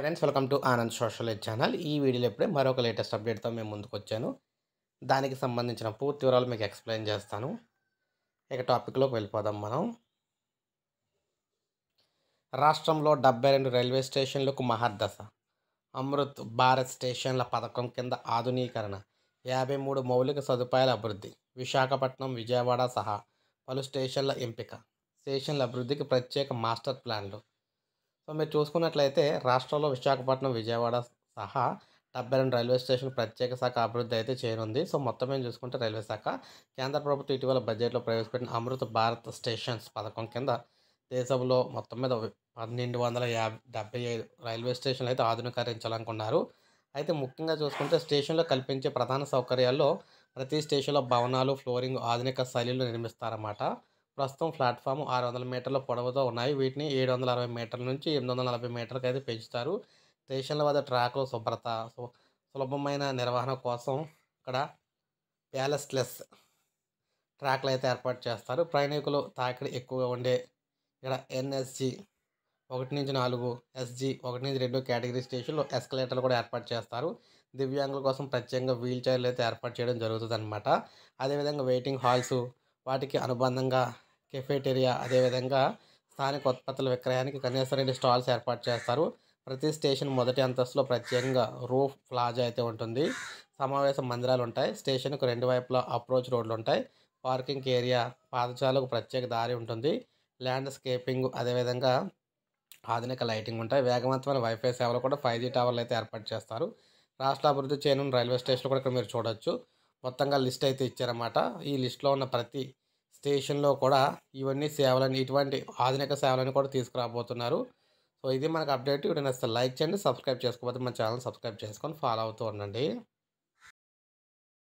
friends welcome to Anand social channel ఈ వీడియోలో ఇప్పుడే మరొక లేటెస్ట్ అప్డేట్తో మేము ముందుకు వచ్చాను దానికి సంబంధించిన పూర్తి వివరాలు మీకు ఎక్స్ప్లెయిన్ చేస్తాను ఇక టాపిక్లోకి వెళ్ళిపోదాం మనం రాష్ట్రంలో డెబ్బై రెండు రైల్వే స్టేషన్లకు మహర్దశ అమృత్ భారత్ స్టేషన్ల పథకం కింద ఆధునీకరణ యాభై మూడు మౌలిక సదుపాయాల అభివృద్ధి విశాఖపట్నం విజయవాడ సహా పలు స్టేషన్ల ఎంపిక స్టేషన్ల అభివృద్ధికి ప్రత్యేక మాస్టర్ ప్లాన్లు సో మీరు చూసుకున్నట్లయితే రాష్ట్రంలో విశాఖపట్నం విజయవాడ సహా డెబ్బై రెండు రైల్వే స్టేషన్ ప్రత్యేక శాఖ అభివృద్ధి అయితే చేయనుంది సో మొత్తం ఏం చూసుకుంటే రైల్వే శాఖ కేంద్ర ప్రభుత్వం ఇటీవల బడ్జెట్లో ప్రవేశపెట్టిన అమృత భారత్ స్టేషన్స్ పథకం కింద దేశంలో మొత్తం మీద పన్నెండు వందల యాభై డెబ్బై ఐదు రైల్వే స్టేషన్లు అయితే ఆధునీకరించాలనుకున్నారు అయితే ముఖ్యంగా చూసుకుంటే స్టేషన్లో కల్పించే ప్రధాన సౌకర్యాల్లో ప్రతి స్టేషన్లో భవనాలు ఫ్లోరింగ్ ఆధునిక శైలిలో నిర్మిస్తారన్నమాట ప్రస్తుతం ప్లాట్ఫామ్ ఆరు వందల మీటర్ల పొడవుతో ఉన్నాయి వీటిని ఏడు వందల అరవై మీటర్ల నుంచి ఎనిమిది వందల నలభై మీటర్లకు అయితే పెంచుతారు స్టేషన్ల వద్ద ట్రాక్ల శుభ్రత సులభమైన నిర్వహణ కోసం ఇక్కడ ప్యాలెస్లెస్ ట్రాక్లు అయితే ఏర్పాటు చేస్తారు ప్రయాణికులు తాకిడి ఎక్కువగా ఉండే ఇక్కడ ఎన్ఎస్జి ఒకటి నుంచి నాలుగు ఎస్జి ఒకటి నుంచి రెండు కేటగిరీ స్టేషన్లు ఎస్కలేటర్లు కూడా ఏర్పాటు చేస్తారు దివ్యాంగుల కోసం ప్రత్యేకంగా వీల్ చైర్లు అయితే ఏర్పాటు చేయడం జరుగుతుంది అనమాట అదేవిధంగా వెయిటింగ్ హాల్స్ వాటికి అనుబంధంగా కెఫేటేరియా అదేవిధంగా స్థానిక ఉత్పత్తుల విక్రయానికి కనీసం రెండు స్టాల్స్ ఏర్పాటు చేస్తారు ప్రతి స్టేషన్ మొదటి అంతస్తులో ప్రత్యేకంగా రూఫ్ ప్లాజా అయితే ఉంటుంది సమావేశ మందిరాలు ఉంటాయి స్టేషన్కు రెండు వైపులా అప్రోచ్ రోడ్లు ఉంటాయి పార్కింగ్ ఏరియా పాదచాలకు ప్రత్యేక దారి ఉంటుంది ల్యాండ్స్కేపింగ్ అదేవిధంగా ఆధునిక లైటింగ్ ఉంటాయి వేగవంతమైన వైఫై సేవలు కూడా ఫైవ్ జీ టవర్లు అయితే ఏర్పాటు చేస్తారు రాష్ట్ర అభివృద్ధి చేయను రైల్వే స్టేషన్లు కూడా ఇక్కడ మీరు చూడొచ్చు మొత్తంగా లిస్ట్ అయితే ఇచ్చారన్నమాట ఈ లిస్ట్లో ఉన్న ప్రతి స్టేషన్లో కూడా ఇవన్నీ సేవలని ఇటువంటి ఆధునిక సేవలను కూడా తీసుకురాబోతున్నారు సో ఇది మనకు అప్డేట్ ఇవన్నీ లైక్ చేయండి సబ్స్క్రైబ్ చేసుకోకపోతే మన ఛానల్ సబ్స్క్రైబ్ చేసుకొని ఫాలో అవుతూ ఉండండి